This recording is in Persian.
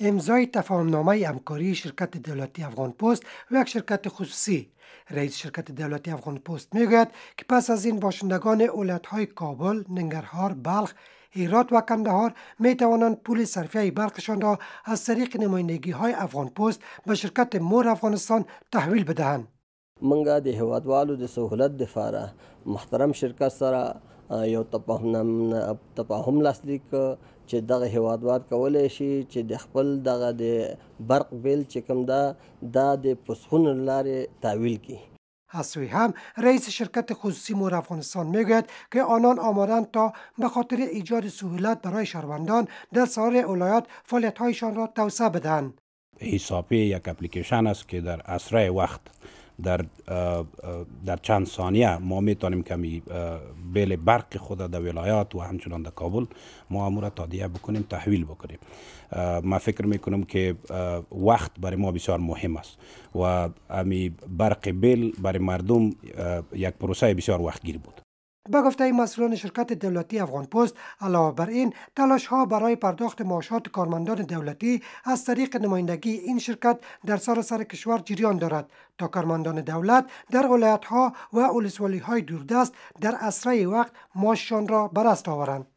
امضای تفاهمنامه همکاری شرکت دولتی افغان پست و یک شرکت خصوصی رئیس شرکت دولتی افغان پست میگوید که پس از این باشندگان ولایت‌های کابل، ننگرهار، بلخ، هرات و کندهار می توانند پول صرفیه برقشان را از طریق نمایندگی های افغان پست به شرکت مور افغانستان تحویل بدهند. منګه د هیوادوالو د سہولت لپاره محترم شرکت سره یو تفاهم تفاهم لاسلیک چې دغه هیوادوال کولای شي چې د خپل دغه د برق بیل چې کوم ده دا د پسخون لارې تعویل کړي حسوی هم رئیس شرکت خصوصی مور افغانستان میگوید که آنان آمادند تا به خاطر ایجاد سهولت برای شهروندان در سایر ولایات فعالیت‌هایشان را توسعه بدهند. حسابی یک اپلیکیشن است که در اسرع وقت در در چند ثانیه ما میتونیم کمی بیل برق خود در ولایات و همچنان در کابل ما امور تادیه بکنیم تحویل بکنیم ما فکر میکنم که وقت برای ما بسیار مهم است و امی برق بیل برای مردم یک پروسه بسیار وقتگیر بود به گفته مسئولان شرکت دولتی افغان پست علاوه بر این تلاش ها برای پرداخت معاشات کارمندان دولتی از طریق نمایندگی این شرکت در سراسر سر کشور جریان دارد تا کارمندان دولت در ولایت ها و ولسوالی های دوردست در اسرع وقت معاششان را برست آورند